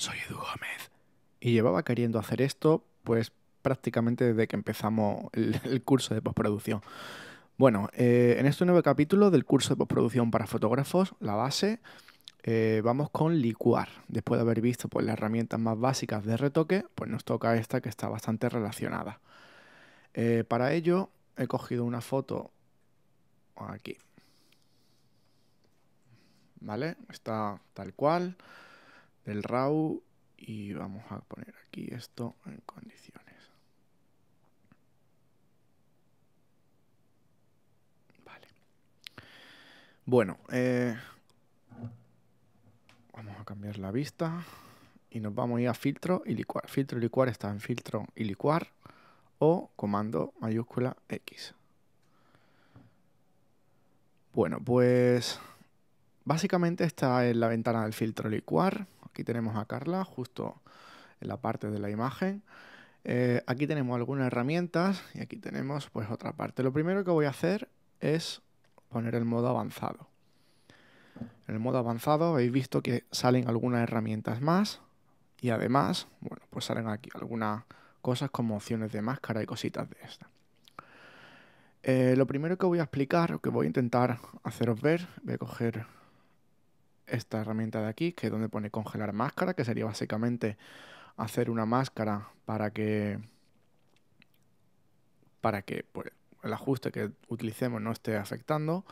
soy Edu Gómez. Y llevaba queriendo hacer esto, pues prácticamente desde que empezamos el, curso de postproducción. Bueno, eh, en este nuevo capítulo del curso de postproducción para fotógrafos, la base, eh, vamos con licuar. Después de haber visto pues, las herramientas más básicas de retoque, pues nos toca esta que está bastante relacionada. Eh, para ello he cogido una foto aquí. ¿Vale? Está tal cual del RAW y vamos a poner aquí esto en condiciones. Vale. Bueno, eh, vamos a cambiar la vista y nos vamos a ir a filtro y licuar. Filtro y licuar está en filtro y licuar o comando mayúscula X. Bueno, pues básicamente está en la ventana del filtro licuar. Aquí tenemos a Carla, justo en la parte de la imagen. Eh, aquí tenemos algunas herramientas y aquí tenemos pues otra parte. Lo primero que voy a hacer es poner el modo avanzado. En el modo avanzado habéis visto que salen algunas herramientas más y además, bueno, pues salen aquí algunas cosas como opciones de máscara y cositas de esta. Eh, lo primero que voy a explicar, o que voy a intentar haceros ver, voy a coger esta herramienta de aquí, que es donde pone congelar máscara, que sería básicamente hacer una máscara para que para que pues, el ajuste que utilicemos no esté afectando.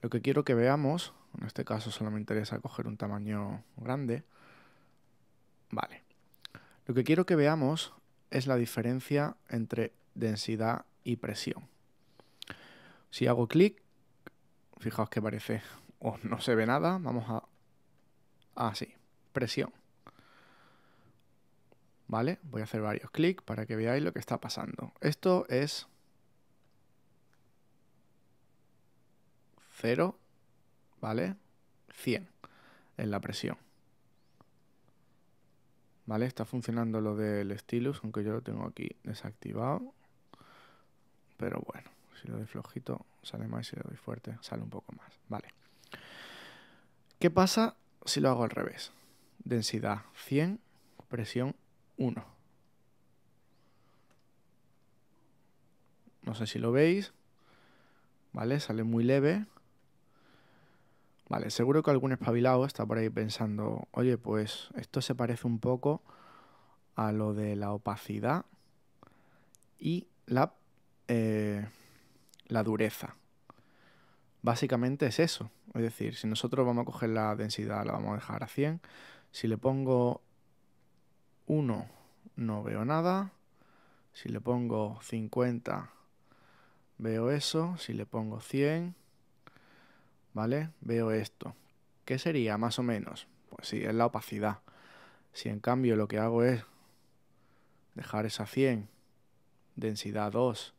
Lo que quiero que veamos, en este caso solo me interesa coger un tamaño grande, vale. Lo que quiero que veamos es la diferencia entre densidad y presión. Si hago clic, fijaos que parece o oh, no se ve nada, vamos a así, ah, presión. ¿Vale? Voy a hacer varios clics para que veáis lo que está pasando. Esto es 0, ¿vale? 100 en la presión. ¿Vale? Está funcionando lo del stylus, aunque yo lo tengo aquí desactivado. Pero bueno, si lo doy flojito sale más, si lo doy fuerte sale un poco más. Vale. ¿Qué pasa si lo hago al revés. Densidad 100, presión 1. No sé si lo veis. ¿Vale? Sale muy leve. Vale, seguro que algún espabilado está por ahí pensando, oye, pues esto se parece un poco a lo de la opacidad y la, eh, la dureza básicamente es eso. Es decir, si nosotros vamos a coger la densidad, la vamos a dejar a 100. Si le pongo 1, no veo nada. Si le pongo 50, veo eso. Si le pongo 100, ¿vale? Veo esto. ¿Qué sería más o menos? Pues sí, es la opacidad. Si en cambio lo que hago es dejar esa 100, densidad 2,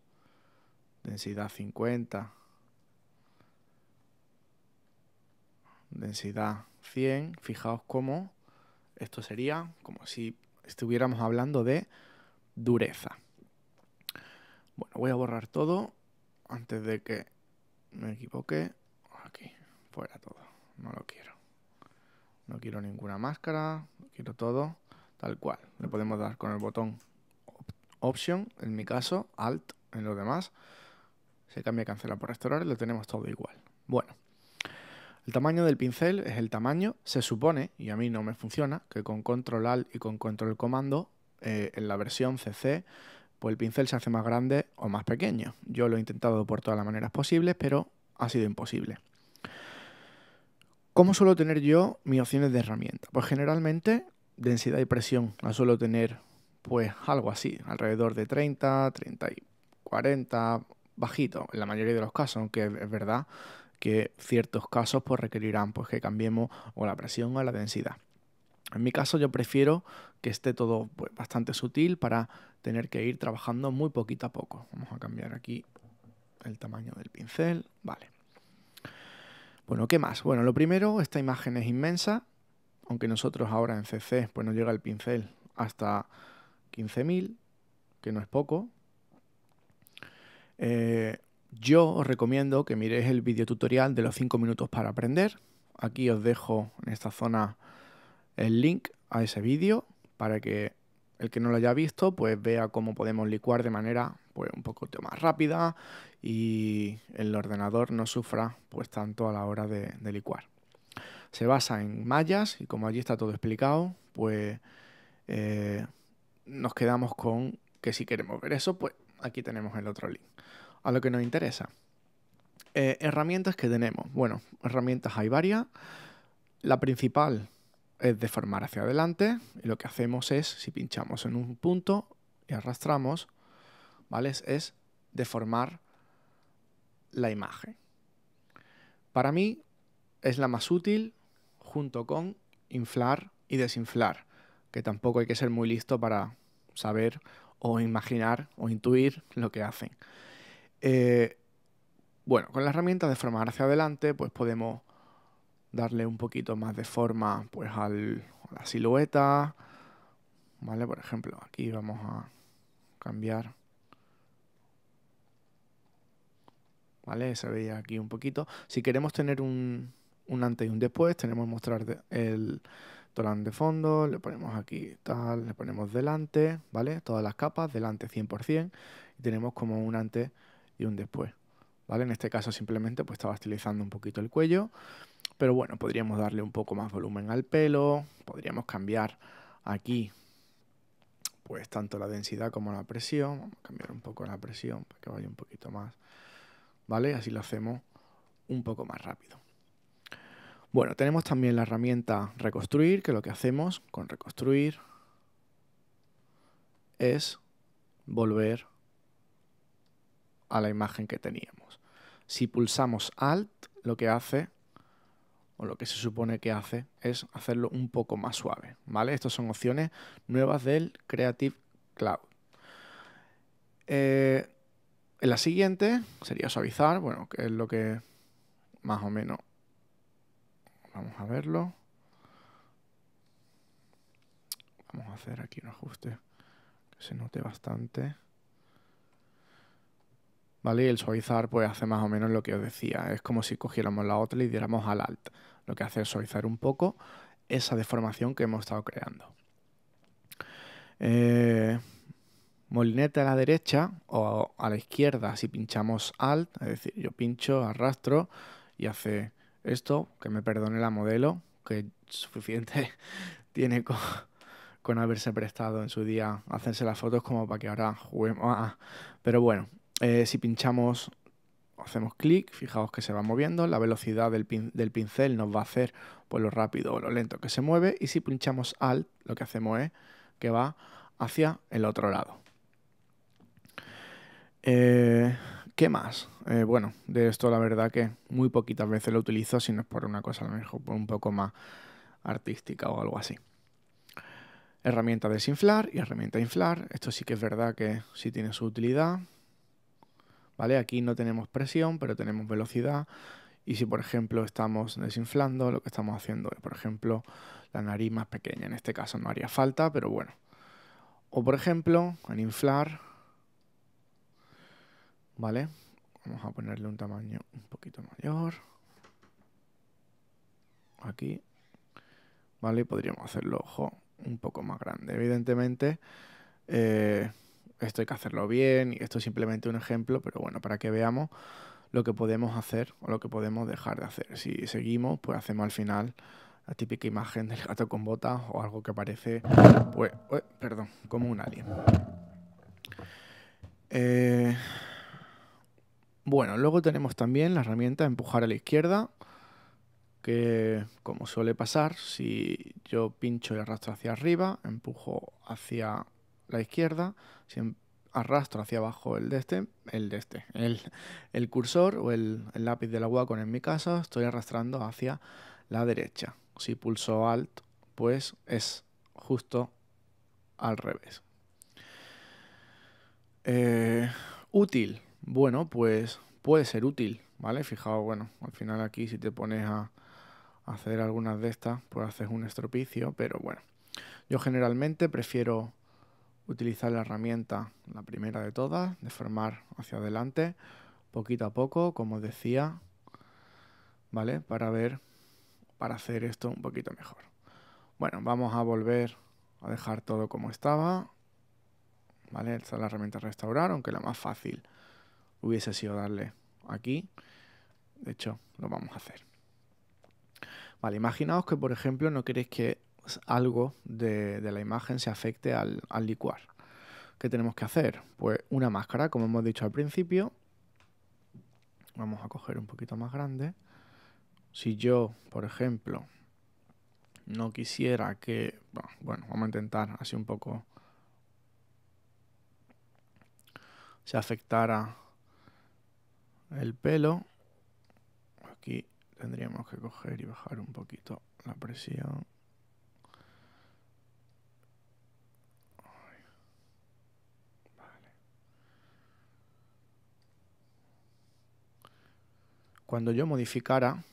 densidad 50, densidad 100, fijaos cómo esto sería como si estuviéramos hablando de dureza. Bueno, voy a borrar todo antes de que me equivoque. Aquí, fuera todo. No lo quiero. No quiero ninguna máscara, quiero todo. Tal cual. Le podemos dar con el botón Option, en mi caso, Alt, en los demás. Se cambia cancela por restaurar y lo tenemos todo igual. Bueno, el tamaño del pincel es el tamaño, se supone, y a mí no me funciona, que con control alt y con control comando, eh, en la versión CC, pues el pincel se hace más grande o más pequeño. Yo lo he intentado por todas las maneras posibles, pero ha sido imposible. ¿Cómo suelo tener yo mis opciones de herramienta? Pues generalmente densidad y presión la suelo tener pues algo así, alrededor de 30, 30 y 40, bajito en la mayoría de los casos, aunque es verdad que ciertos casos pues, requerirán pues, que cambiemos o la presión o la densidad. En mi caso yo prefiero que esté todo pues, bastante sutil para tener que ir trabajando muy poquito a poco. Vamos a cambiar aquí el tamaño del pincel. Vale. Bueno, ¿qué más? Bueno, lo primero, esta imagen es inmensa, aunque nosotros ahora en CC pues nos llega el pincel hasta 15.000, que no es poco. Eh, yo os recomiendo que miréis el video tutorial de los 5 minutos para aprender. Aquí os dejo en esta zona el link a ese vídeo para que el que no lo haya visto pues vea cómo podemos licuar de manera pues, un poco más rápida y el ordenador no sufra pues tanto a la hora de, licuar. Se basa en mallas y como allí está todo explicado pues eh, nos quedamos con que si queremos ver eso pues aquí tenemos el otro link a lo que nos interesa. Eh, herramientas que tenemos. Bueno, herramientas hay varias. La principal es deformar hacia adelante. Y lo que hacemos es, si pinchamos en un punto y arrastramos, ¿vale? es deformar la imagen. Para mí es la más útil junto con inflar y desinflar, que tampoco hay que ser muy listo para saber o imaginar o intuir lo que hacen. Eh, bueno, con la herramienta de formar hacia adelante, pues podemos darle un poquito más de forma pues, al, a la silueta. ¿Vale? Por ejemplo, aquí vamos a cambiar. ¿Vale? Se veía aquí un poquito. Si queremos tener un, un antes y un después, tenemos que mostrar el Torán de fondo, le ponemos aquí tal, le ponemos delante, ¿vale? Todas las capas, delante 100%, y tenemos como un antes y un después. ¿vale? En este caso simplemente pues estaba estilizando un poquito el cuello, pero bueno, podríamos darle un poco más volumen al pelo, podríamos cambiar aquí pues tanto la densidad como la presión, vamos a cambiar un poco la presión para que vaya un poquito más, ¿vale? Así lo hacemos un poco más rápido. Bueno, tenemos también la herramienta reconstruir, que lo que hacemos con reconstruir es volver a la imagen que teníamos. Si pulsamos Alt, lo que hace, o lo que se supone que hace, es hacerlo un poco más suave. ¿vale? Estas son opciones nuevas del Creative Cloud. Eh, en la siguiente sería suavizar, bueno, que es lo que más o menos... Vamos a verlo. Vamos a hacer aquí un ajuste que se note bastante el suavizar pues hace más o menos lo que os decía, es como si cogiéramos la otra y diéramos al alt. Lo que hace es suavizar un poco esa deformación que hemos estado creando. Eh, molinete a la derecha o a la izquierda si pinchamos alt, es decir, yo pincho, arrastro y hace esto, que me perdone la modelo, que suficiente tiene con, haberse prestado en su día hacerse las fotos como para que ahora juguemos Pero bueno, eh, si pinchamos, hacemos clic, fijaos que se va moviendo, la velocidad del, pincel nos va a hacer por pues, lo rápido o lo lento que se mueve y si pinchamos Alt lo que hacemos es que va hacia el otro lado. Eh, ¿Qué más? Eh, bueno, de esto la verdad que muy poquitas veces lo utilizo, si no es por una cosa a lo mejor un poco más artística o algo así. Herramienta desinflar y herramienta inflar. Esto sí que es verdad que sí tiene su utilidad. Aquí no tenemos presión, pero tenemos velocidad. Y si, por ejemplo, estamos desinflando, lo que estamos haciendo es, por ejemplo, la nariz más pequeña. En este caso no haría falta, pero bueno. O, por ejemplo, en inflar, ¿vale? Vamos a ponerle un tamaño un poquito mayor. Aquí. ¿Vale? Podríamos hacerlo, ojo, un poco más grande. Evidentemente, eh, esto hay que hacerlo bien, y esto es simplemente un ejemplo, pero bueno, para que veamos lo que podemos hacer o lo que podemos dejar de hacer. Si seguimos, pues hacemos al final la típica imagen del gato con botas o algo que parece, pues, perdón, como un alien. Eh, bueno, luego tenemos también la herramienta empujar a la izquierda, que como suele pasar, si yo pincho y arrastro hacia arriba, empujo hacia la izquierda, si em, arrastro hacia abajo el de este, el de este, el, cursor o el, lápiz de agua con en mi casa, estoy arrastrando hacia la derecha. Si pulso Alt, pues es justo al revés. Eh, útil. Bueno, pues puede ser útil, ¿vale? Fijaos, bueno, al final aquí si te pones a hacer algunas de estas, pues haces un estropicio, pero bueno. Yo generalmente prefiero utilizar la herramienta, la primera de todas, deformar hacia adelante, poquito a poco, como decía, ¿vale? Para ver, para hacer esto un poquito mejor. Bueno, vamos a volver a dejar todo como estaba, ¿vale? Esta es la herramienta restaurar, aunque la más fácil hubiese sido darle aquí. De hecho, lo vamos a hacer. Vale, imaginaos que, por ejemplo, no queréis que pues, algo de, la imagen se afecte al, al licuar. ¿Qué tenemos que hacer? Pues una máscara, como hemos dicho al principio. Vamos a coger un poquito más grande. Si yo, por ejemplo, no quisiera que... Bueno, vamos a intentar así un poco... Se afectara el pelo. Aquí tendríamos que coger y bajar un poquito la presión. cuando yo modificara,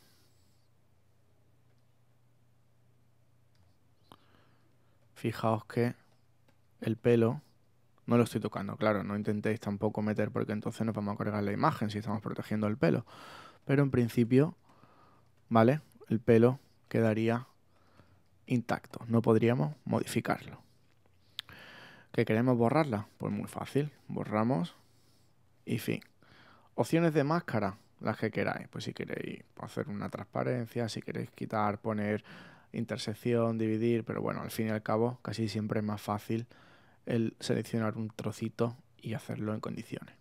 fijaos que el pelo no lo estoy tocando. Claro, no intentéis tampoco meter porque entonces nos vamos a cargar la imagen si estamos protegiendo el pelo. Pero en principio, ¿vale? El pelo quedaría intacto. No podríamos modificarlo. ¿Que queremos borrarla? Pues muy fácil. Borramos y fin. Opciones de máscara las que queráis. Pues si queréis hacer una transparencia, si queréis quitar, poner intersección, dividir, pero bueno, al fin y al cabo casi siempre es más fácil el seleccionar un trocito y hacerlo en condiciones.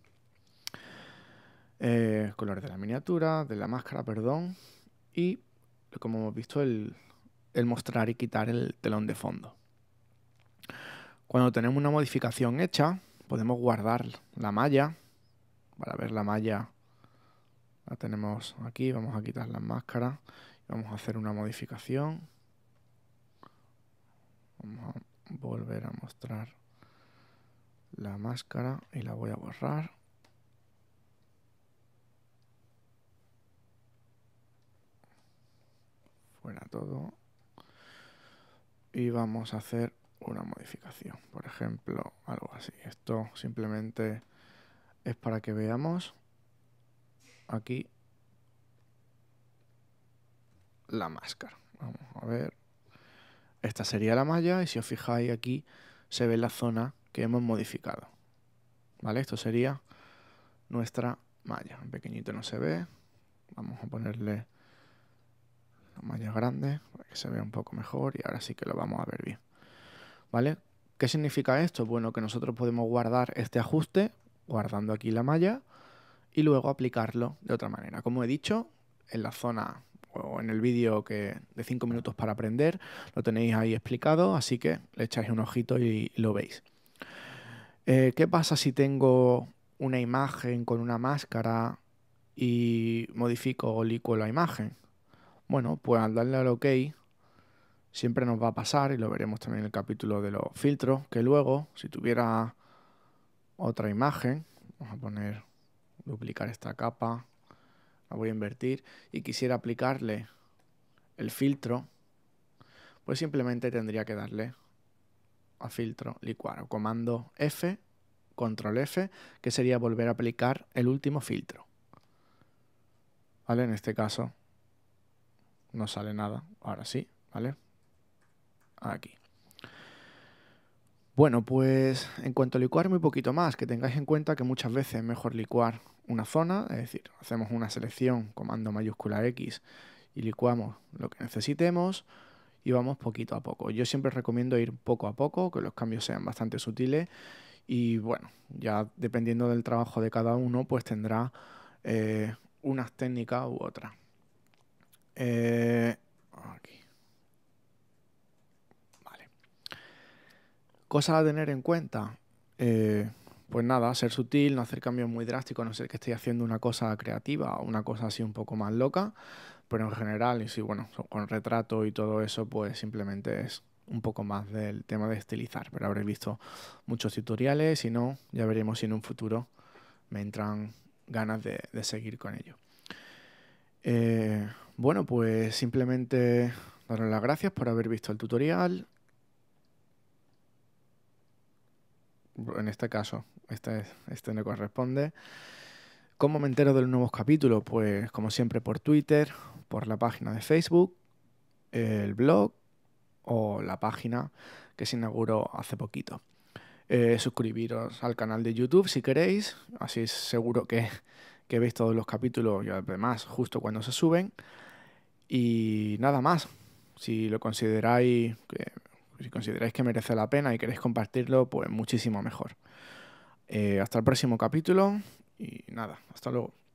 Eh, color de la miniatura, de la máscara, perdón, y como hemos visto el mostrar y quitar el telón de fondo. Cuando tenemos una modificación hecha, podemos guardar la malla para ver la malla la ah, tenemos aquí, vamos a quitar las máscaras. Vamos a hacer una modificación. Vamos a volver a mostrar la máscara y la voy a borrar. Fuera todo. Y vamos a hacer una modificación. Por ejemplo, algo así. Esto simplemente es para que veamos aquí la máscara. Vamos a ver. Esta sería la malla y si os fijáis aquí se ve la zona que hemos modificado. ¿Vale? Esto sería nuestra malla. un pequeñito no se ve. Vamos a ponerle la malla grande para que se vea un poco mejor y ahora sí que lo vamos a ver bien. ¿Vale? ¿Qué significa esto? Bueno, que nosotros podemos guardar este ajuste guardando aquí la malla luego aplicarlo de otra manera. Como he dicho, en la zona o en el vídeo que de 5 minutos para aprender, lo tenéis ahí explicado, así que le echáis un ojito y lo veis. Eh, ¿Qué pasa si tengo una imagen con una máscara y modifico o licuo la imagen? Bueno, pues al darle al OK siempre nos va a pasar, y lo veremos también en el capítulo de los filtros, que luego, si tuviera otra imagen, vamos a poner duplicar esta capa, la voy a invertir y quisiera aplicarle el filtro, pues simplemente tendría que darle a filtro licuar comando F, control F, que sería volver a aplicar el último filtro. ¿Vale? En este caso no sale nada, ahora sí, ¿vale? Aquí. Bueno, pues en cuanto a licuar, muy poquito más, que tengáis en cuenta que muchas veces es mejor licuar una zona, es decir, hacemos una selección, comando mayúscula X, y licuamos lo que necesitemos y vamos poquito a poco. Yo siempre recomiendo ir poco a poco, que los cambios sean bastante sutiles y bueno, ya dependiendo del trabajo de cada uno, pues tendrá eh, unas técnicas u otras. Eh, Cosa a tener en cuenta. Eh, pues nada, ser sutil, no hacer cambios muy drásticos, no ser que esté haciendo una cosa creativa o una cosa así un poco más loca, pero en general, y si bueno, con retrato y todo eso, pues simplemente es un poco más del tema de estilizar, pero habréis visto muchos tutoriales, y no, ya veremos si en un futuro me entran ganas de, seguir con ello. Eh, bueno, pues simplemente daros las gracias por haber visto el tutorial, en este caso, este, me corresponde. ¿Cómo me entero de los nuevos capítulos? Pues como siempre por Twitter, por la página de Facebook, el blog o la página que se inauguró hace poquito. Eh, suscribiros al canal de YouTube si queréis, así es seguro que, que veis todos los capítulos y además justo cuando se suben. Y nada más, si lo consideráis que, si consideráis que merece la pena y queréis compartirlo, pues muchísimo mejor. Eh, hasta el próximo capítulo y nada, hasta luego.